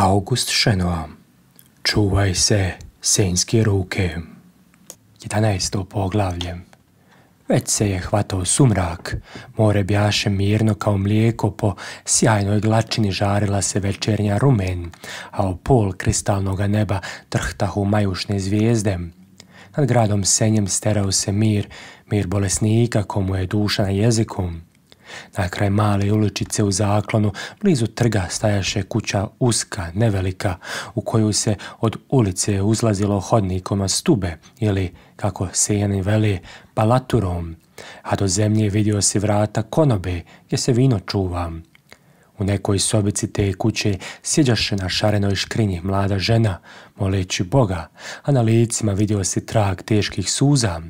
August Šenoa Čuvaj se senjske ruke 11. poglavlje Već se je hvatao sumrak, more bjaše mirno kao mlijeko, po sjajnoj glačini žarila se večernja rumen, a o pol kristalnoga neba trhtahu majušne zvijezde. Nad gradom senjem sterao se mir, mir bolesnika komu je duša na na kraj male uličice u zaklonu, blizu trga stajaše kuća uska, nevelika, u koju se od ulice uzlazilo hodnikoma stube ili, kako se veli, palaturom, a do zemlje vidio si vrata konobe gdje se vino čuva. U nekoj sobici te kuće sjeđaše na šarenoj škrinji mlada žena, moleći Boga, a na licima vidio si trag teških suza.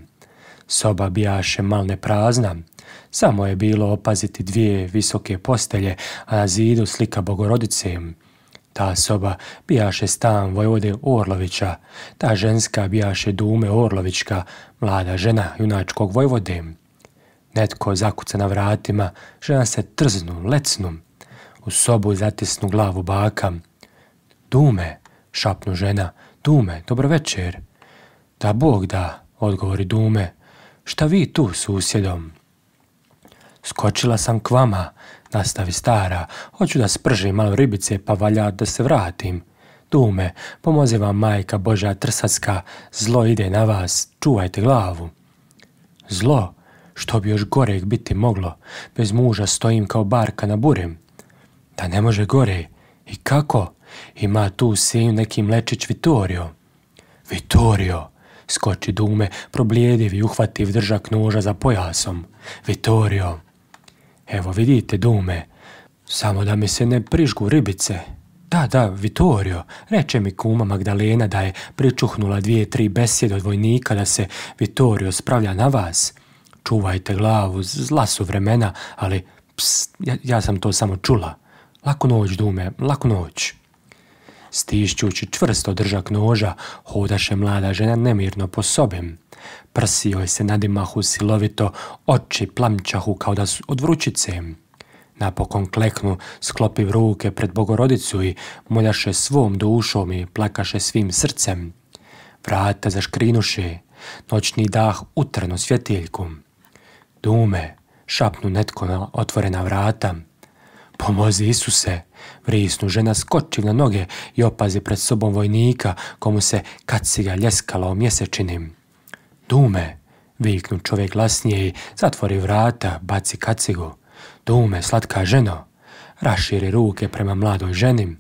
Soba bijaše malne prazna, samo je bilo opaziti dvije visoke postelje, a na zidu slika bogorodice. Ta soba bijaše stan Vojvode Orlovića, ta ženska bijaše Dume orlovička, mlada žena junačkog Vojvode. Netko zakuca na vratima, žena se trznu, lecnu. U sobu zatisnu glavu baka. Dume, šapnu žena, Dume, dobro večer. Da Bog da, odgovori Dume. Šta vi tu susjedom? Skočila sam k vama, nastavi stara, hoću da spržim malo ribice pa valja da se vratim. Dume, me, pomozi vam majka boža trsacka, zlo ide na vas, čuvajte glavu. Zlo? Što bi još goreg biti moglo? Bez muža stojim kao barka na burem. Da ne može gore. I kako? Ima tu sinju neki mlečić Vitorio. Vitorio! Skoči dume, problijediv i uhvativ držak noža za pojasom. Vitorio! Evo vidite dume, samo da mi se ne prižgu ribice. Da, da, Vitorio, reče mi kuma Magdalena da je pričuhnula dvije, tri besjede od vojnika da se Vitorio spravlja na vas. Čuvajte glavu, zla su vremena, ali ja, ja sam to samo čula. Laku noć, dume, laku noć. Stišćući čvrsto držak noža, hodaše mlada žena nemirno po sobim. Prsi joj se nadimahu silovito, oči plamčahu kao da su od vrućice. Napokon kleknu, sklopiv ruke pred bogorodicu i moljaše svom dušom i plakaše svim srcem. Vrata zaškrinuše, noćni dah utrnu svjetiljku. Dume, šapnu netko na otvorena vrata. Pomozi Isuse, vrisnu žena skoči na noge i opazi pred sobom vojnika komu se kaciga ljeskala o mjesečinim. Dume, viknu čovjek glasnije i zatvori vrata, baci kacigu. Dume, slatka ženo, raširi ruke prema mladoj ženi.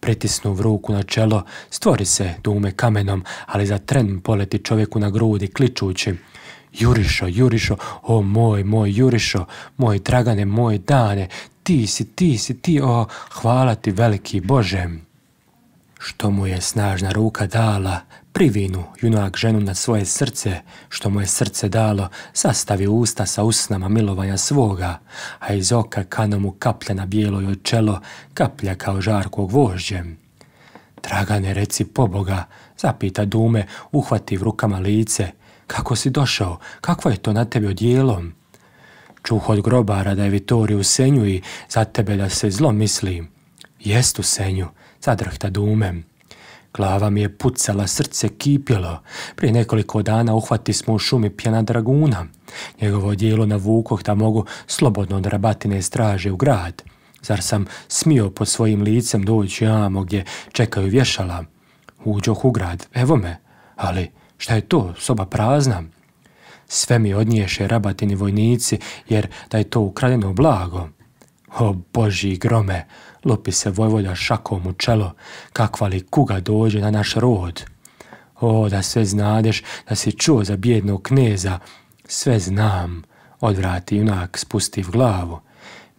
Pritisnu ruku na čelo, stvori se dume kamenom, ali za tren poleti čovjeku na grudi kličući. Jurišo, Jurišo, o moj, moj Jurišo, moj dragane, moj dane, ti si, ti si, ti, o, hvala ti veliki Božem. Što mu je snažna ruka dala, Privinu junak ženu na svoje srce, što mu je srce dalo, sastavi usta sa usnama milovanja svoga, a iz oka mu kaplja na bijelo joj čelo, kaplja kao žarko gvožđem. Dragane, reci poboga, zapita Dume, uhvati rukama lice. Kako si došao? kako je to na tebi odjelom? Čuh od grobara da je Vitoriju senju i za tebe da se zlo misli. Jest u senju, zadrhta Dumem. Glava mi je pucala, srce kipjelo. Prije nekoliko dana uhvati smo u šumi pjena draguna. Njegovo dijelo na vukoh da mogu slobodno od rabatine straže u grad. Zar sam smio pod svojim licem doći jamo gdje čekaju vješala? Uđoh u grad, evo me. Ali šta je to, soba prazna? Sve mi odniješe rabatini vojnici, jer da je to ukradeno blago. O Boži grome, Lopi se vojvoda šakom u čelo, kakva li kuga dođe na naš rod. O, da sve znadeš, da si čuo za bjednog kneza, sve znam, odvrati junak spustiv glavu.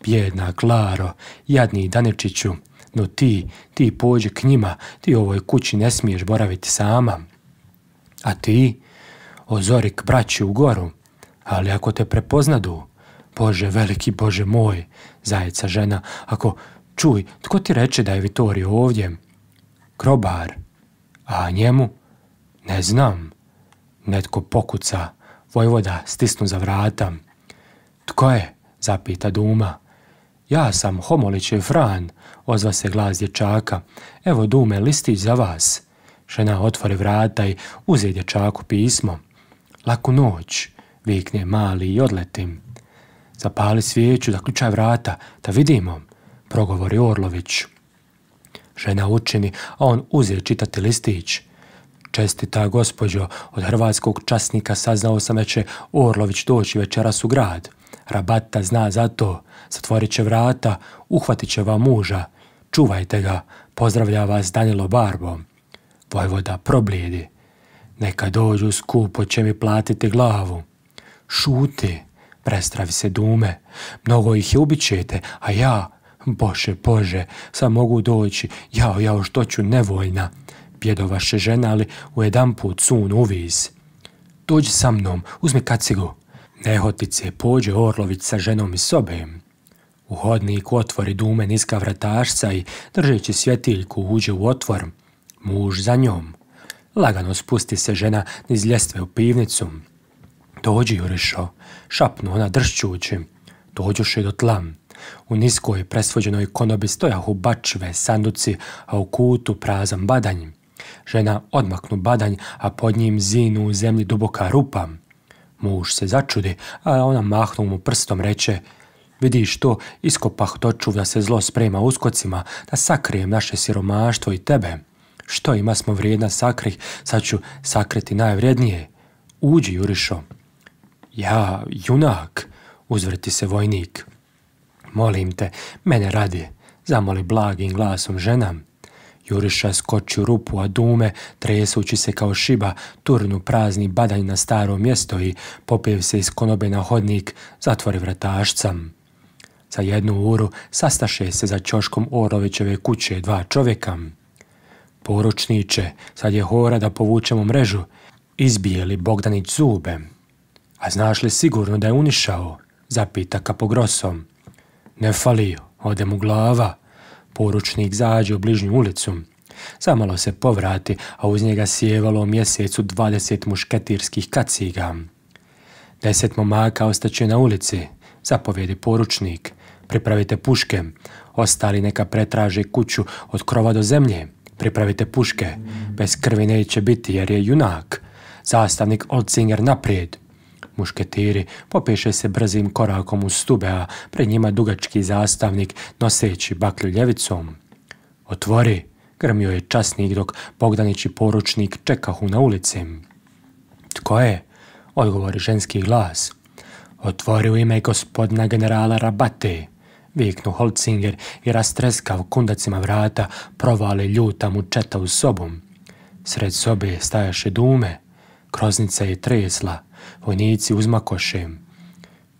Bjedna Klaro, jadni Danečiću, no ti, ti pođi k njima, ti u ovoj kući ne smiješ boraviti sama. A ti, ozori k braći u goru, ali ako te prepoznadu, Bože veliki, Bože moj, zajeca žena, ako Čuj, tko ti reče da je Vitorio ovdje? Krobar. A njemu? Ne znam. Netko pokuca. Vojvoda stisnu za vrata. Tko je? Zapita Duma. Ja sam i Fran, ozva se glas dječaka. Evo Dume, listić za vas. Šena otvori vrata i uze dječaku pismo. Laku noć, vikne mali i odletim. Zapali svijeću, zaključaj vrata, da vidimo progovori Orlović. Žena učini, a on uzije čitati listić. Čestita gospođo, od hrvatskog časnika saznao sam da će Orlović doći večeras u grad. Rabata zna za to, zatvorit će vrata, uhvatit će vam muža. Čuvajte ga, pozdravlja vas Danilo Barbo. Vojvoda problijedi. Neka dođu skupo će mi platiti glavu. Šuti, prestravi se dume. Mnogo ih je ubićete, a ja, Bože, Bože, sad mogu doći, jao, jao, što ću, nevoljna, pjedovaše žena, ali u jedan put sun uviz. Dođi sa mnom, uzmi kacigu. Nehotice pođe Orlović sa ženom i sobe. U hodniku otvori dume niska vratašca i držeći svjetiljku uđe u otvor. Muž za njom. Lagano spusti se žena niz ljestve u pivnicu. Dođi, Jurišo, šapnu ona dršćući. Dođuše do tlam. U niskoj presvođenoj konobi stojahu bačve sanduci, a u kutu prazan badanj. Žena odmaknu badanj, a pod njim zinu u zemlji duboka rupa. Muž se začudi, a ona mahnu mu prstom reče Vidiš to, iskopah toču da se zlo sprema uskocima, da sakrijem naše siromaštvo i tebe. Što ima smo vrijedna sakrih, sad ću sakriti najvrijednije. Uđi, Jurišo. Ja, junak, uzvrti se vojnik molim te, mene radi, zamoli blagim glasom žena. Juriša skoči u rupu, a dume, tresući se kao šiba, turnu prazni badanj na staro mjesto i popijev se iz konobe na hodnik, zatvori vratašca. Za jednu uru sastaše se za čoškom Orovićeve kuće dva čovjeka. Poručniče, sad je hora da povučemo mrežu. Izbijeli Bogdanić zube. A znaš li sigurno da je unišao? Zapita kapogrosom. Ne fali, ode mu glava. Poručnik zađe u bližnju ulicu. Zamalo se povrati, a uz njega sjevalo u mjesecu 20 mušketirskih kaciga. Deset momaka ostaće na ulici, zapovjedi poručnik. Pripravite puške, ostali neka pretraže kuću od krova do zemlje. Pripravite puške, bez krvi neće biti jer je junak. Zastavnik Olcinger naprijed, Mušketiri popiše se brzim korakom uz a pred njima dugački zastavnik noseći baklju ljevicom. Otvori, grmio je časnik dok Bogdanić i poručnik čekahu na ulici. Tko je? Odgovori ženski glas. Otvori u ime gospodina generala Rabate, viknu Holzinger i u kundacima vrata provale ljuta mu četa u sobom. Sred sobe stajaše dume, kroznica je tresla, Vojnici uzmakošem.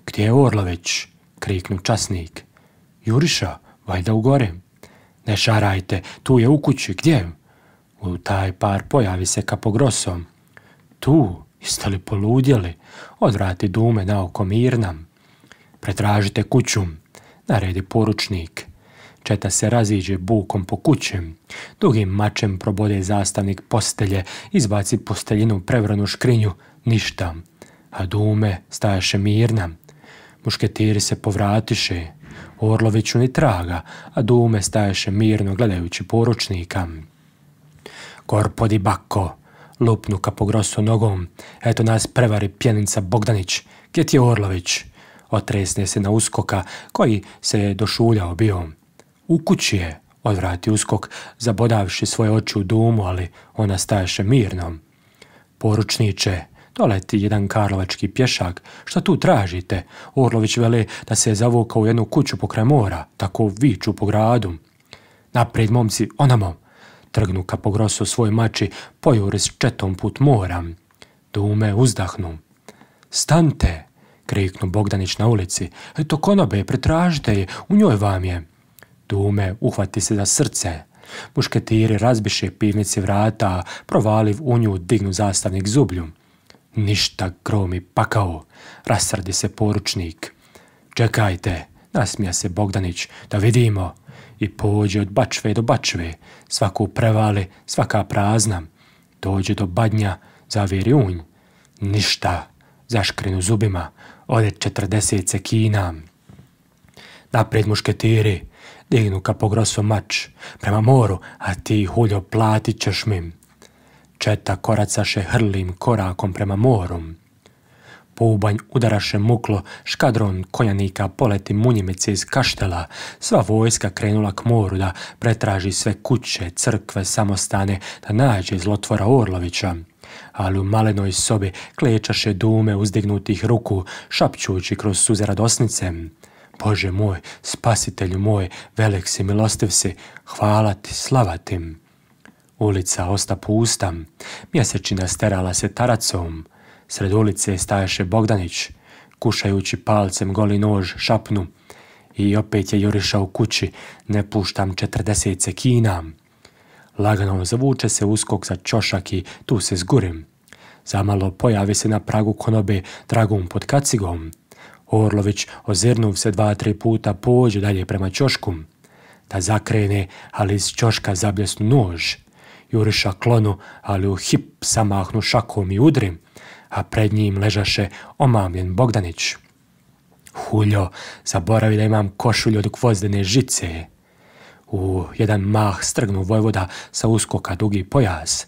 Gdje je Orlović? kriknu časnik. Juriša, valjda u gore. Ne šarajte, tu je u kući, gdje? U taj par pojavi se kapogrosom. Tu, jeste li poludjeli? Odvrati dume na oko mirna. Pretražite kuću, naredi poručnik. Četa se raziđe bukom po kućem. Dugim mačem probode zastavnik postelje, izbaci posteljinu prevranu škrinju, ništa, a dume stajaše mirna. Mušketiri se povratiše, Orloviću ni traga, a dume stajaše mirno gledajući poručnika. Korpo di bako, lupnu ka pogrosu nogom, eto nas prevari pjenica Bogdanić, gdje je Orlović? Otresne se na uskoka, koji se je došuljao bio. U kući je, odvrati uskok, zabodavši svoje oči u dumu, ali ona stajaše mirno. Poručniče, Doleti jedan karlovački pješak. Šta tu tražite? Orlović vele da se je zavukao u jednu kuću pokraj mora. Tako viču po gradu. Naprijed, momci, onamo. Trgnu ka pogrosu svoj mači, pojuri s četom put moram. Dume uzdahnu. Stante, kriknu Bogdanić na ulici. Eto konobe, pretražite je, u njoj vam je. Dume uhvati se za srce. Mušketiri razbiše pivnici vrata, provaliv u nju dignu zastavnik zublju. Ništa, grom i pakao, rasrdi se poručnik. Čekajte, nasmija se Bogdanić, da vidimo. I pođe od bačve do bačve, svaku prevale, svaka prazna. Dođe do badnja, zaviri unj. Ništa, zaškrenu zubima, ode četrdeset kinam. Naprijed, mušketiri, dignu ka mač, prema moru, a ti huljo platit ćeš mi. Četa koracaše hrlim korakom prema moru. Pubanj udaraše muklo, škadron konjanika poleti munjimice iz kaštela, sva vojska krenula k moru da pretraži sve kuće, crkve, samostane, da nađe zlotvora Orlovića. Ali u malenoj sobi klečaše dume uzdignutih ruku, šapćući kroz suze radosnice. Bože moj, spasitelju moj, velik si, milostiv si, hvala ti, slava ti. Ulica osta pusta, mjesečina sterala se taracom, sred ulice staješe Bogdanić, kušajući palcem goli nož šapnu i opet je jurišao kući, ne puštam četrdeset sekina. Lagano zavuče se uskok za čošak i tu se zgurim. Zamalo pojavi se na pragu konobe dragom pod kacigom. Orlović ozirnuv se dva, tri puta pođe dalje prema čošku. Da zakrene, ali iz čoška zabljesnu nož juriša klonu, ali u hip samahnu šakom i udrim, a pred njim ležaše omamljen Bogdanić. Huljo, zaboravi da imam košulju od kvozdene žice. U jedan mah strgnu vojvoda sa uskoka dugi pojas.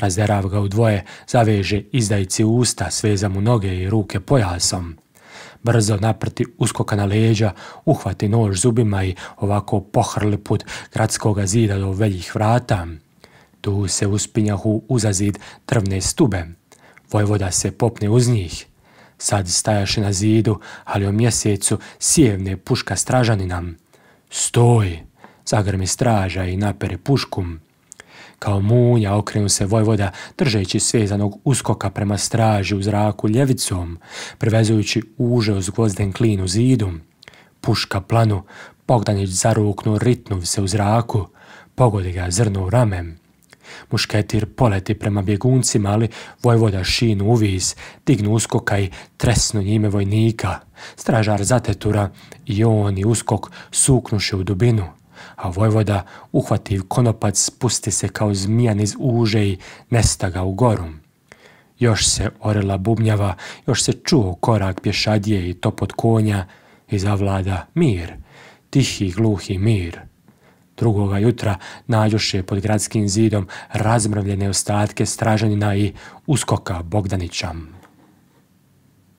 Razderav ga u dvoje, zaveže izdajci usta, sveza mu noge i ruke pojasom. Brzo naprti uskoka na leđa, uhvati nož zubima i ovako pohrli put gradskoga zida do veljih vrata. Tu se uspinjahu uza zid drvne stube. Vojvoda se popne uz njih. Sad stajaše na zidu, ali o mjesecu sjevne puška stražaninam. Stoj! Zagrmi straža i napere puškum. Kao munja okrenu se vojvoda, držeći svezanog uskoka prema straži u zraku ljevicom, prevezujući uže uz gvozden klin u zidu. Puška planu, Bogdanić zaruknu ritnu se u zraku, pogodi ga zrnu ramem. Mušketir poleti prema bjeguncima, ali vojvoda šinu uvis, dignu uskoka i tresnu njime vojnika. Stražar zatetura i on i uskok suknuše u dubinu, a vojvoda uhvativ konopac spusti se kao zmijan iz uže i nestaga u gorum. Još se orela bubnjava, još se čuo korak pješadije i topot konja i zavlada mir, tihi gluhi mir drugoga jutra nađoše pod gradskim zidom razmrvljene ostatke stražanina i uskoka Bogdanića.